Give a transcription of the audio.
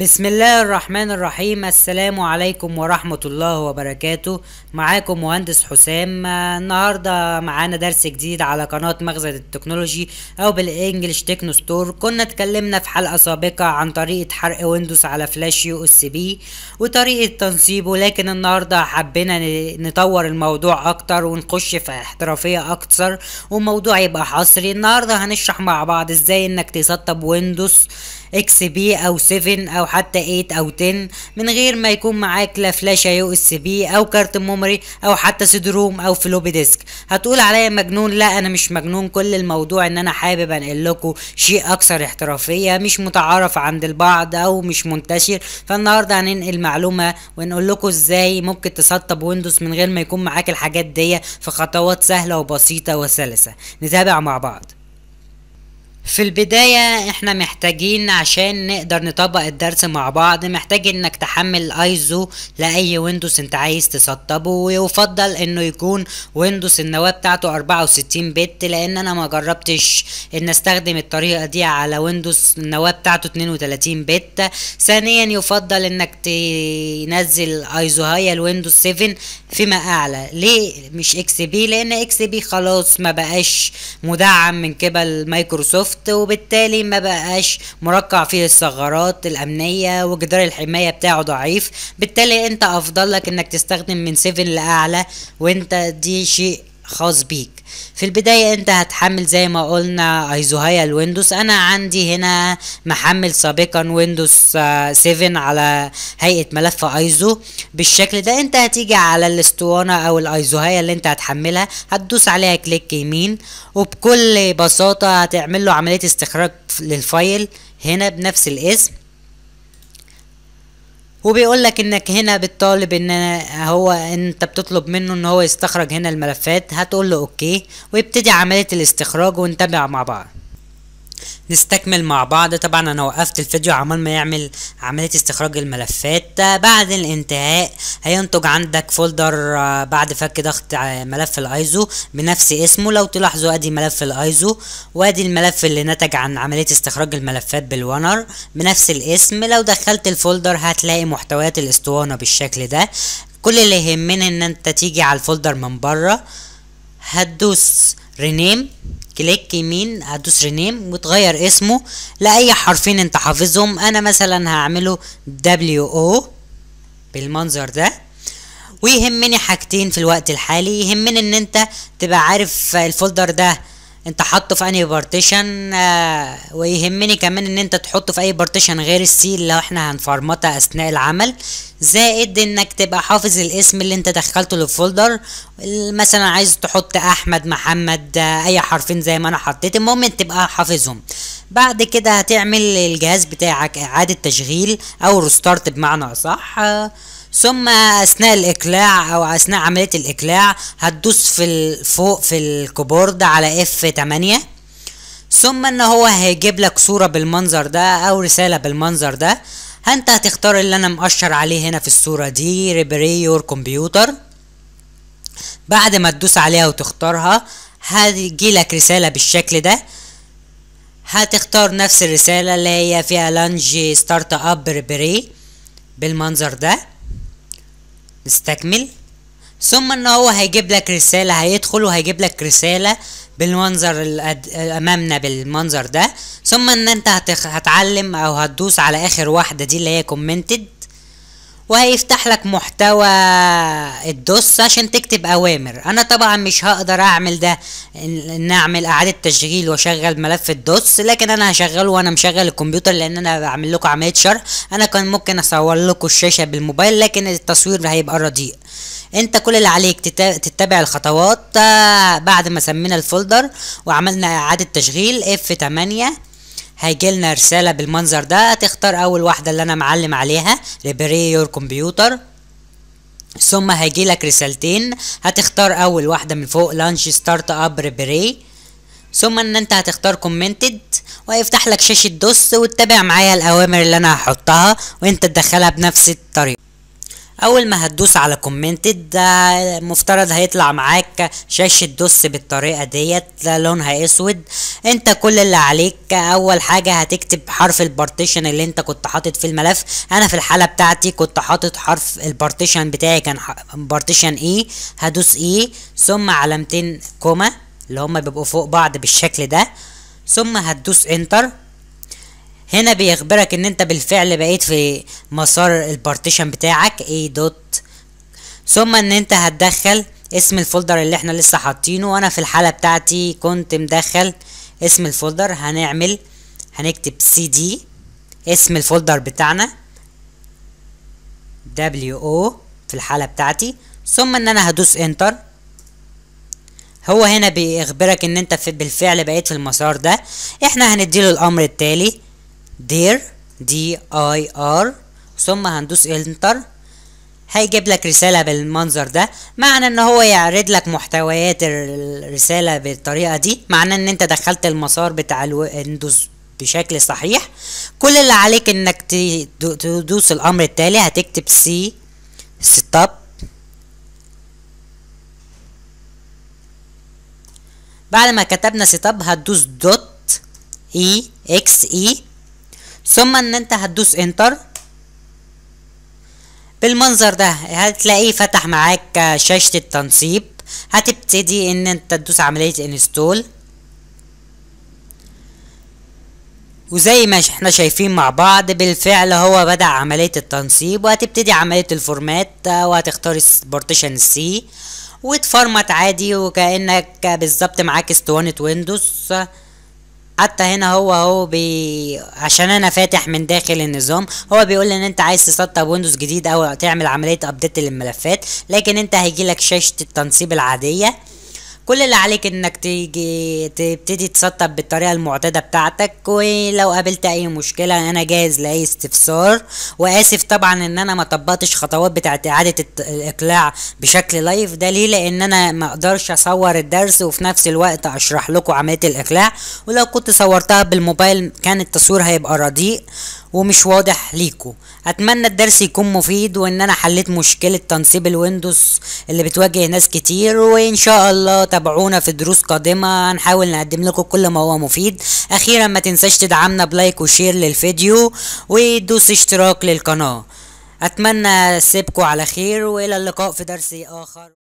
بسم الله الرحمن الرحيم السلام عليكم ورحمة الله وبركاته معاكم مهندس حسام النهاردة معانا درس جديد على قناة مخزن التكنولوجي او بالانجلش تكنو ستور كنا اتكلمنا في حلقة سابقة عن طريقة حرق ويندوز على فلاش يو اس بي وطريقة تنصيبه لكن النهاردة حبينا نطور الموضوع اكتر ونخش في احترافية اكتر وموضوع يبقى حصري النهاردة هنشرح مع بعض ازاي انك تسطب ويندوز اكس بي او 7 او حتى 8 او 10 من غير ما يكون معاك لا فلاشة يو اس بي او كارت ميموري او حتى سيدروم او فلوبي ديسك هتقول عليا مجنون لا انا مش مجنون كل الموضوع ان انا حابب انقل لكم شيء اكثر احترافية مش متعارف عند البعض او مش منتشر فالنهاردة هننقل معلومة ونقول لكم ازاي ممكن تسطب ويندوز من غير ما يكون معاك الحاجات دي في خطوات سهلة وبسيطة وسلسة نتابع مع بعض في البداية احنا محتاجين عشان نقدر نطبق الدرس مع بعض محتاج انك تحمل ايزو لأي ويندوز انت عايز تسطبه ويفضل انه يكون ويندوز النواة بتاعته 64 بت لان انا ما جربتش ان استخدم الطريقة دي على ويندوز النواة بتاعته 32 بت ثانيا يفضل انك تنزل ايزو هاي الويندوز 7 فيما اعلى ليه مش اكس بي لان اكس بي خلاص ما بقاش مدعم من قبل مايكروسوفت سوفت وبالتالي ما بقاش مرقع فيه الثغرات الامنيه وجدار الحمايه بتاعه ضعيف بالتالي انت افضل لك انك تستخدم من 7 لاعلى وانت دي شيء خاص بيك في البداية انت هتحمل زي ما قلنا ايزوهايا الويندوز انا عندي هنا محمل سابقا ويندوز 7 على هيئة ملف ايزو بالشكل ده انت هتيجي على الاسطوانة او الايزوهايا اللي انت هتحملها هتدوس عليها كليك يمين وبكل بساطة هتعمل له عملية استخراج للفايل هنا بنفس الاسم وبيقول لك انك هنا بتطالب ان هو انت بتطلب منه ان هو يستخرج هنا الملفات هتقول له اوكي ويبتدي عمليه الاستخراج ونتابع مع بعض نستكمل مع بعض طبعا انا وقفت الفيديو عمال ما يعمل عملية استخراج الملفات بعد الانتهاء هينتج عندك فولدر آه، بعد فك ضغط آه، ملف الايزو بنفس اسمه لو تلاحظوا ادي ملف الايزو وادي الملف اللي نتج عن عملية استخراج الملفات بالونر بنفس الاسم لو دخلت الفولدر هتلاقي محتويات الاسطوانة بالشكل ده كل اللي يهمنا ان انت تيجي على الفولدر من بره هتدوس رينيم كليك يمين هدوس رينيم وتغير اسمه لاي حرفين انت حافظهم انا مثلا هعمله دبليو او بالمنظر ده ويهمني حاجتين في الوقت الحالي يهمني ان انت تبقى عارف الفولدر ده انت حاطه في انهي بارتيشن آه ويهمني كمان ان انت تحطه في اي بارتيشن غير السي اللي احنا هنفرمطها اثناء العمل زائد انك تبقى حافظ الاسم اللي انت دخلته للفولدر مثلا عايز تحط احمد محمد آه اي حرفين زي ما انا حطيت المهم تبقى حافظهم بعد كده هتعمل الجهاز بتاعك اعادة تشغيل او ريستارت بمعنى اصح آه ثم اثناء الاقلاع او اثناء عمليه الاقلاع هتدوس في فوق في الكيبورد على اف 8 ثم ان هو هيجيب لك صوره بالمنظر ده او رساله بالمنظر ده هانت هتختار اللي انا مقشر عليه هنا في الصوره دي ريبري يور كمبيوتر بعد ما تدوس عليها وتختارها هتجي لك رساله بالشكل ده هتختار نفس الرساله اللي هي فيها لانج ستارت اب ريبري بالمنظر ده نستكمل ثم ان هو هيجيب لك رسالة هيدخل وهيجيب لك رسالة بالمنظر الأد... امامنا بالمنظر ده ثم ان انت هتخ... هتعلم او هتدوس على اخر واحدة دي اللي هي كومنتد وهيفتح لك محتوى الدوس عشان تكتب اوامر انا طبعا مش هقدر اعمل ده ان اعمل اعاده تشغيل واشغل ملف الدوس لكن انا هشغله وانا مشغل الكمبيوتر لان انا بعمل لكم عمليه شرح انا كان ممكن اصور لكم الشاشه بالموبايل لكن التصوير هيبقى رديء انت كل اللي عليك تتبع الخطوات آه، بعد ما سمينا الفولدر وعملنا اعاده تشغيل اف 8 هيجيلنا رسالة بالمنظر ده هتختار أول واحدة اللي أنا معلم عليها ريبيري يور كمبيوتر ثم هيجيلك رسالتين هتختار أول واحدة من فوق لانش ستارت أب ريبيري ثم ان انت هتختار كومنتد وهيفتح لك شاشة دوس وتتابع معايا الأوامر اللي أنا هحطها وانت تدخلها بنفس الطريقة اول ما هتدوس على كومنتد مفترض هيطلع معاك شاشة دوس بالطريقة ديت لونها اسود انت كل اللي عليك اول حاجة هتكتب حرف البارتيشن اللي انت كنت حاطط في الملف انا في الحالة بتاعتي كنت حاطط حرف البارتيشن بتاعي كان بارتيشن اي e، هدوس اي e، ثم علامتين كوما اللي هما بيبقوا فوق بعض بالشكل ده ثم هتدوس انتر هنا بيخبرك ان انت بالفعل بقيت في مسار البارتيشن بتاعك اي دوت ثم ان انت هتدخل اسم الفولدر اللي احنا لسه حاطينه وانا في الحالة بتاعتي كنت مدخل اسم الفولدر هنعمل هنكتب سي دي اسم الفولدر بتاعنا دبليو او في الحالة بتاعتي ثم ان انا هدوس انتر هو هنا بيخبرك ان انت في بالفعل بقيت في المسار ده احنا هنديله الامر التالي دير دي اي ار ثم هندوس انتر هيجيب لك رسالة بالمنظر ده معنى ان هو يعرض لك محتويات الرسالة بالطريقة دي معنى ان انت دخلت المسار بتاع الويندوز بشكل صحيح كل اللي عليك انك تدوس الامر التالي هتكتب سي سيت بعد ما كتبنا سيت هتدوس دوت اي اكس اي ثم ان انت هتدوس انتر بالمنظر ده هتلاقيه فتح معاك شاشة التنصيب هتبتدي ان انت تدوس عملية انستول وزي ما احنا شايفين مع بعض بالفعل هو بدأ عملية التنصيب وهتبتدي عملية الفورمات وهتختار بارتيشن سي وتفرمت عادي وكأنك بالظبط معاك اسطوانة ويندوز حتى هنا هو هو بي... عشان انا فاتح من داخل النظام هو بيقول ان انت عايز تسطب ويندوز جديد او تعمل عمليه ابديت للملفات لكن انت هيجي لك شاشه التنصيب العاديه كل اللي عليك انك تيجي تبتدي تسطب بالطريقة المعتادة بتاعتك ولو قابلت اي مشكلة انا جاهز لاي استفسار واسف طبعا ان انا ما طبقتش خطوات بتاعت اعادة الاقلاع بشكل لايف ده ليه لان انا ما اقدرش اصور الدرس وفي نفس الوقت اشرح لكم عملية الاقلاع ولو كنت صورتها بالموبايل كان التصوير هيبقى رديء ومش واضح ليكو اتمنى الدرس يكون مفيد وان انا حليت مشكلة تنصيب الويندوز اللي بتواجه ناس كتير وان شاء الله تابعونا في دروس قادمة هنحاول نقدم لكم كل ما هو مفيد اخيرا ما تنساش تدعمنا بلايك وشير للفيديو ودوس اشتراك للقناة اتمنى سيبكو على خير والى اللقاء في درس اخر